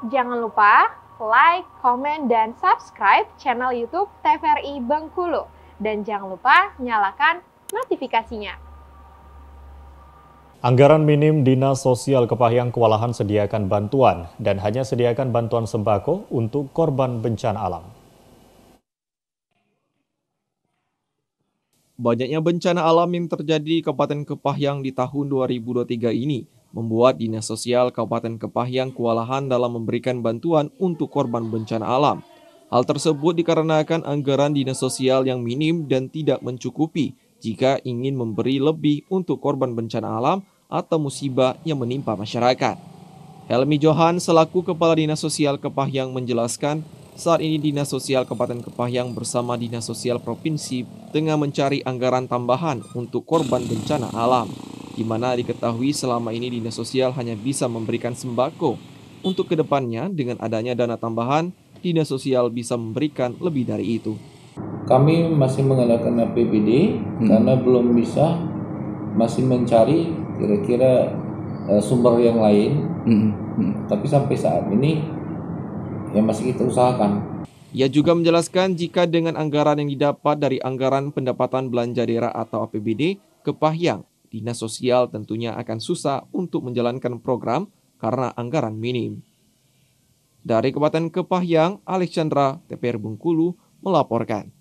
Jangan lupa like, comment, dan subscribe channel YouTube TVRI Bengkulu. Dan jangan lupa nyalakan notifikasinya. Anggaran minim Dinas Sosial Kepahyang kewalahan sediakan bantuan dan hanya sediakan bantuan sembako untuk korban bencana alam. Banyaknya bencana alam yang terjadi di Kabupaten Kepahyang di tahun 2023 ini membuat Dinas Sosial Kabupaten Kepahyang kewalahan dalam memberikan bantuan untuk korban bencana alam. Hal tersebut dikarenakan anggaran Dinas Sosial yang minim dan tidak mencukupi jika ingin memberi lebih untuk korban bencana alam atau musibah yang menimpa masyarakat. Helmi Johan selaku Kepala Dinas Sosial Kepahyang menjelaskan, saat ini Dinas Sosial Kabupaten Kepahyang bersama Dinas Sosial Provinsi tengah mencari anggaran tambahan untuk korban bencana alam di mana diketahui selama ini Dinas Sosial hanya bisa memberikan sembako. Untuk kedepannya, dengan adanya dana tambahan, Dinas Sosial bisa memberikan lebih dari itu. Kami masih mengandalkan APBD hmm. karena belum bisa, masih mencari kira-kira uh, sumber yang lain. Hmm. Hmm. Tapi sampai saat ini, ya masih kita usahakan. Ia juga menjelaskan jika dengan anggaran yang didapat dari anggaran pendapatan belanja daerah atau APBD, Kepahyang dinas sosial tentunya akan susah untuk menjalankan program karena anggaran minim. Dari Kabupaten Kepahyang, Alexandra, TPR Bengkulu, melaporkan.